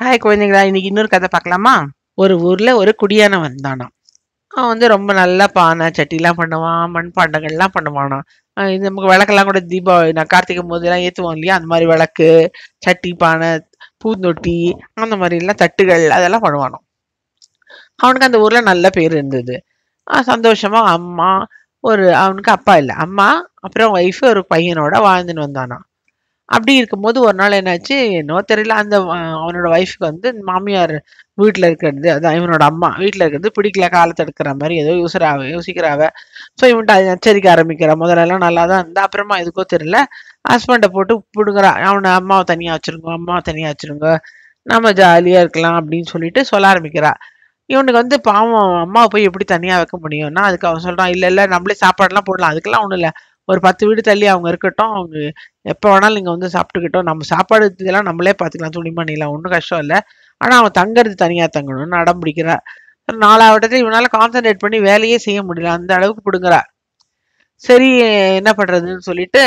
hi குழந்தைங்களா இன்னைக்கு இன்னொரு கதை பார்க்கலாமா ஒரு ஊரில் ஒரு குடியான வந்தானாம் அவன் வந்து ரொம்ப நல்லா பானை சட்டிலாம் பண்ணுவான் மண் பாண்டங்கள்லாம் இது நமக்கு விளக்கெல்லாம் கூட தீபாவளி நான் கார்த்திகை போதெல்லாம் ஏற்றுவோம் இல்லையா அந்த மாதிரி விளக்கு சட்டி பானை பூந்தொட்டி அந்த மாதிரிலாம் தட்டுகள் அதெல்லாம் பண்ணுவானோ அவனுக்கு அந்த ஊரில் நல்ல பேர் இருந்தது சந்தோஷமாக அம்மா ஒரு அவனுக்கு அப்பா இல்லை அம்மா அப்புறம் ஒய்ஃபு ஒரு பையனோட வாழ்ந்துன்னு வந்தானா அப்படி இருக்கும்போது ஒரு நாள் என்னாச்சு என்னோ தெரியல அந்த அவனோட ஒய்ஃபுக்கு வந்து மாமியார் வீட்டில் இருக்கிறது அதான் இவனோட அம்மா வீட்டில் இருக்கிறது பிடிக்கல காலத்தை எடுக்கிற மாதிரி ஏதோ யூசராக யோசிக்கிறாவ ஸோ இவன்ட்டு அதை எச்சரிக்க ஆரம்பிக்கிற முதலெல்லாம் நல்லா தான் இருந்தா அப்புறமா எதுக்கோ தெரியல ஹஸ்பண்டை போட்டு பிடுங்குறான் அவனை அம்மாவை தனியாக வச்சுருங்க அம்மாவை தனியாக வச்சுருங்க நம்ம ஜாலியாக இருக்கலாம் அப்படின்னு சொல்லிட்டு சொல்ல ஆரம்பிக்கிறா இவனுக்கு வந்து பாவம் அம்மாவை போய் எப்படி தனியாக வைக்க முடியும்னா அதுக்கு அவன் சொல்கிறான் இல்லை இல்லை நம்மளே சாப்பாடெல்லாம் போடலாம் அதுக்கெல்லாம் ஒன்றும் இல்லை ஒரு பத்து வீடு தள்ளி அவங்க இருக்கட்டும் அவங்க எப்போ வேணாலும் நீங்கள் வந்து சாப்பிட்டுக்கிட்டோம் நம்ம சாப்பாடு இதெல்லாம் நம்மளே பார்த்துக்கலாம் துணி பண்ணிக்கலாம் ஒன்றும் கஷ்டம் இல்லை ஆனால் அவன் தங்கிறது தனியாக தங்கணும்னு அடம் பிடிக்கிறா நாலாவட்டத்தில் இவனால் கான்சன்ட்ரேட் பண்ணி வேலையே செய்ய முடியல அந்த அளவுக்கு பிடுங்குறா சரி என்ன பண்ணுறதுன்னு சொல்லிட்டு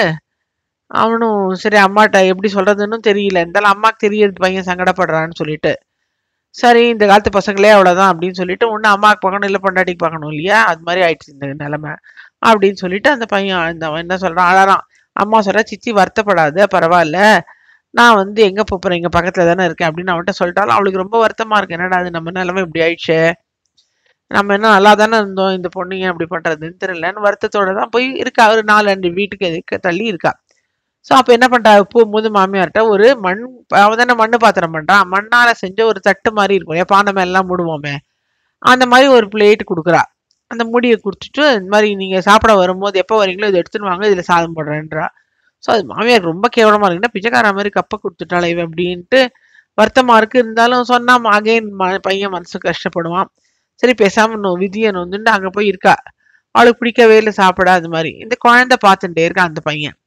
அவனும் சரி அம்மாட்ட எப்படி சொல்கிறதுன்னு தெரியல இருந்தாலும் அம்மாவுக்கு தெரியறது பையன் சங்கடப்படுறான்னு சொல்லிட்டு சரி இந்த காலத்து பசங்களே அவ்வளோதான் அப்படின்னு சொல்லிட்டு ஒன்று அம்மாவுக்கு பார்க்கணும் இல்லை பொண்டாட்டிக்கு பார்க்கணும் இல்லையா அது மாதிரி ஆயிடுச்சு இந்த நிலமை அப்படின்னு சொல்லிட்டு அந்த பையன் அழுந்தவன் என்ன சொல்கிறான் அழறான் அம்மா சொல்கிறா சித்தி வருத்தப்படாத பரவாயில்ல நான் வந்து எங்கே போகிறேன் எங்கள் பக்கத்தில் தானே இருக்கேன் அப்படின்னு அவன்கிட்ட சொல்லிட்டாலும் அவளுக்கு ரொம்ப வருத்தமாக இருக்கு என்னடா அது நம்ம நிலமை இப்படி ஆயிடுச்சு நம்ம என்ன நல்லா தானே இருந்தோம் இந்த பொண்ணுங்க அப்படி பண்ணுறதுன்னு தெரியலன்னு வருத்தத்தோடு தான் போய் இருக்கா ஒரு நாலு ரெண்டு வீட்டுக்கு எதுக்கு தள்ளி இருக்கா ஸோ அப்போ என்ன பண்ணுறா போகும்போது மாமியார்கிட்ட ஒரு மண் அவன் தானே மண் பாத்திரம் பண்ணுறான் மண்ணால் செஞ்ச ஒரு தட்டு மாதிரி இருக்கும் ஏன் பானை மேலாம் மூடுவோமே அந்த மாதிரி ஒரு பிளேட் கொடுக்குறா அந்த மூடியை கொடுத்துட்டு இந்த மாதிரி நீங்கள் சாப்பிட வரும்போது எப்போ வரீங்களோ இதை எடுத்துன்னு வாங்க இதில் சாதம் போடுறேன்றா ஸோ அது மாமியார் ரொம்ப கேவலமாக இருக்குன்னா பிச்சைக்கார மாதிரி கப்பை கொடுத்துட்டாளே அப்படின்ட்டு வருத்தமாக இருந்தாலும் சொன்னால் அகைன் பையன் மனசு கஷ்டப்படுவான் சரி பேசாமல் நோ விதியை நோந்துட்டு அங்கே போய் இருக்கா அவளுக்கு பிடிக்கவே இல்லை சாப்பிடா அது மாதிரி இந்த குழந்தை பார்த்துட்டே இருக்கா அந்த பையன்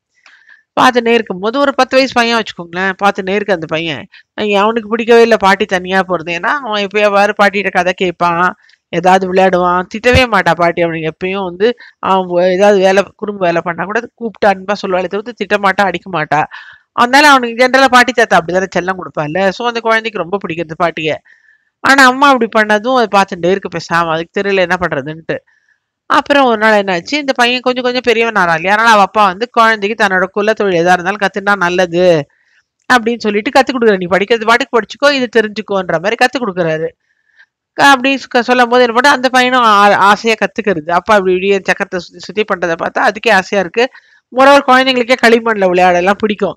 நேருக்கும் இருக்கும்போது ஒரு பத்து வயசு பையன் வச்சுக்கோங்களேன் பார்த்து நேருக்கு அந்த பையன் அவனுக்கு பிடிக்கவே இல்லை பாட்டி தனியாக போகிறது ஏன்னா அவன் எப்பயாவது பாட்டிகிட்ட கதை கேட்பான் ஏதாவது விளையாடுவான் திட்டவே மாட்டா பாட்டி அவனுக்கு எப்பயும் வந்து அவன் ஏதாவது வேலை குடும்ப வேலை பண்ணா கூட கூப்பிட்டு அன்பா சொல்லுவாள் தவிர்த்து திட்டமாட்டா அடிக்க மாட்டா அதனால அவனுக்கு ஜென்ரலா பாட்டி தாத்தா அப்படிதானே செல்லம் கொடுப்பால சோ அந்த குழந்தைக்கு ரொம்ப பிடிக்கிறது பாட்டிய ஆனா அம்மா அப்படி பண்ணதும் அதை பார்த்துட்டே இருக்கு பேசாம அதுக்கு தெரியல என்ன பண்றதுன்ட்டு அப்புறம் ஒரு நாள் என்னாச்சு இந்த பையன் கொஞ்சம் கொஞ்சம் பெரியவன் ஆறா இல்லையா அதனால அவ அப்பா வந்து குழந்தைக்கு தன்னோட குல தொழில் எதா இருந்தாலும் கத்துனா நல்லது அப்படின்னு சொல்லிட்டு கத்து கொடுக்குற நீ படிக்கிறது பாட்டுக்கு படிச்சுக்கோ இது தெரிஞ்சுக்கோன்ற மாதிரி கத்து கொடுக்குறாரு அப்படி சொல்லும் போது என்ன பண்ண அந்த பையனும் ஆசையாக கற்றுக்கிறது அப்பா அப்படி இப்படியே சக்கரத்தை சுற்றி சுற்றி பண்ணுறதை பார்த்தா அதுக்கே ஆசையாக இருக்குது ஒரு குழந்தைங்களுக்கே களிமண்ணில் விளையாடலாம் பிடிக்கும்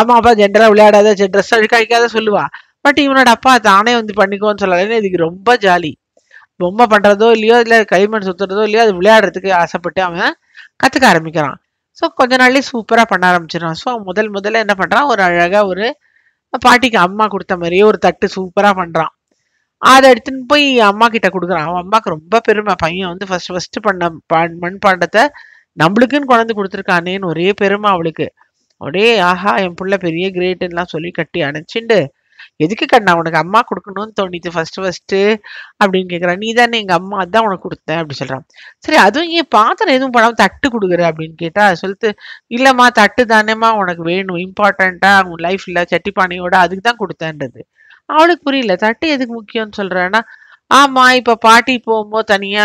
அம்மா அப்பா ஜென்ரலாக விளையாடாத ட்ரெஸ் அழுக்காய்க்காத சொல்லுவா பட் இவனோட அப்பா தானே வந்து பண்ணிக்கோன்னு சொல்லலைன்னு இதுக்கு ரொம்ப ஜாலி பொம்மை பண்ணுறதோ இல்லையோ இல்லை களிமண் சுற்றுறதோ இல்லையோ அது விளையாடுறதுக்கு ஆசைப்பட்டு அவன் கற்றுக்க ஆரம்பிக்கிறான் ஸோ கொஞ்ச நாள்லேயே சூப்பராக பண்ண ஆரம்பிச்சிடுறான் ஸோ முதல் முதல்ல என்ன பண்ணுறான் ஒரு அழகாக ஒரு பாட்டிக்கு அம்மா கொடுத்த மாதிரியே ஒரு தட்டு சூப்பராக பண்ணுறான் அதை எடுத்துன்னு போய் அம்மா கிட்ட கொடுக்குறான் அவன் அம்மாவுக்கு ரொம்ப பெருமை பையன் வந்து ஃபர்ஸ்ட் ஃபர்ஸ்ட் பண்ண மண்பாண்டத்தை நம்மளுக்குன்னு குழந்தை கொடுத்துருக்கானேன்னு ஒரே பெருமை அவளுக்கு ஒரே ஆஹா என் பிள்ளை பெரிய கிரேட்டுன்னெலாம் சொல்லி கட்டி அணைச்சிண்டு எதுக்கு கண்ணா உனக்கு அம்மா கொடுக்கணும்னு தோணிது ஃபர்ஸ்ட் ஃபர்ஸ்ட்டு அப்படின்னு கேட்குறான் நீ தானே எங்கள் அம்மா அதான் உனக்கு கொடுத்தேன் அப்படின்னு சொல்கிறான் சரி அதுவும் ஏன் பாத்திரம் எதுவும் படம் தட்டு கொடுக்குற அப்படின்னு கேட்டா சொல்லிட்டு இல்லைம்மா தட்டு தானேம்மா உனக்கு வேணும் இம்பார்ட்டண்ட்டாக உன் லைஃப்பில் சட்டிப்பானையோட அதுக்கு தான் கொடுத்தேன்றது அவளுக்கு புரியல தட்டு எதுக்கு முக்கியம்னு சொல்றான்னா ஆமா இப்ப பாட்டி போகும்போது தனியா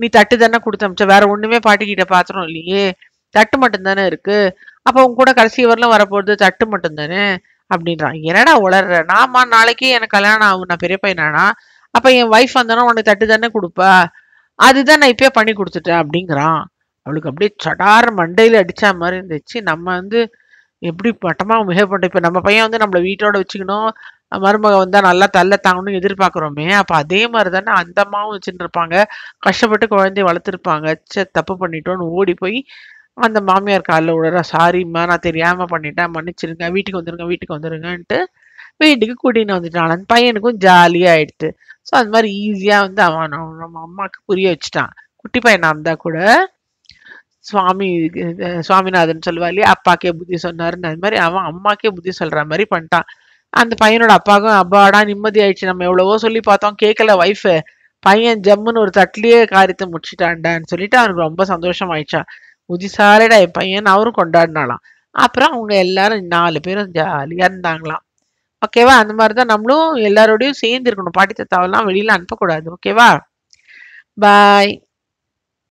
நீ தட்டு தானே அமிச்ச வேற ஒண்ணுமே பாட்டி கிட்ட பாத்திரம் இல்லையே தட்டு மட்டும் தானே இருக்கு அப்ப உன் கூட கடைசி வரலாம் வரப்போறது தட்டு மட்டும் தானே அப்படின்றான் என்னடா உளர்ற நாமா நாளைக்கு எனக்கு கல்யாணம் ஆகும் நான் பெரிய பையனானா அப்ப என் ஒய்ஃப் வந்தோன்னா உனக்கு தட்டு தானே கொடுப்பா அதுதான் நான் இப்பயே பண்ணி கொடுத்துட்டேன் அப்படிங்கிறான் அவளுக்கு அப்படியே சடார் மண்டையில அடிச்ச மாதிரி இருந்துச்சு நம்ம வந்து எப்படி பட்டமா மிக பண்ண இப்ப நம்ம பையன் வந்து நம்மள வீட்டோட வச்சுக்கணும் மருமகம் வந்தால் நல்லா தள்ள தாங்கணும்னு எதிர்பார்க்குறோமே அப்போ அதே மாதிரி தானே அந்த அம்மாவும் வச்சுருப்பாங்க கஷ்டப்பட்டு குழந்தைய வளர்த்துருப்பாங்க சே தப்பு பண்ணிட்டோன்னு ஓடி போய் அந்த மாமியார் காலில் விடுற சாரிம்மா நான் தெரியாமல் பண்ணிட்டேன் மன்னிச்சிருங்க வீட்டுக்கு வந்துருங்க வீட்டுக்கு வந்துருங்கன்ட்டு வீட்டுக்கு கூட்டின்னு வந்துட்டான் பையனுக்கும் ஜாலியாக ஆயிடுது ஸோ அந்த மாதிரி ஈஸியாக வந்து அவன் நம்ம அம்மாவுக்கு புரிய வச்சுட்டான் குட்டி பையனாக இருந்தால் கூட சுவாமி சுவாமிநாதன் சொல்லுவா இல்லையா அப்பாக்கே புத்தி சொன்னாருன்னு அது மாதிரி அவன் அம்மாக்கே புத்தி சொல்கிற மாதிரி பண்ணிட்டான் அந்த பையனோட அப்பாவுக்கும் அப்பாடா நிம்மதி ஆயிடுச்சு நம்ம எவ்வளவோ சொல்லி பார்த்தோம் கேட்கல ஒய்ஃபு பையன் ஜம்முன்னு ஒரு தட்டிலேயே காரியத்தை முடிச்சிட்டான்டான்னு சொல்லிட்டு அவனுக்கு ரொம்ப சந்தோஷம் ஆயிடுச்சா உதிசாலேடா என் பையன் அவரும் கொண்டாடினாலாம் அப்புறம் அவங்க எல்லாரும் நாலு பேரும் ஜாலியாக இருந்தாங்களாம் ஓகேவா அந்த மாதிரி தான் நம்மளும் எல்லாரோடையும் சேர்ந்து இருக்கணும் பாட்டி தத்தாவெல்லாம் வெளியில் அனுப்பக்கூடாது ஓகேவா பாய்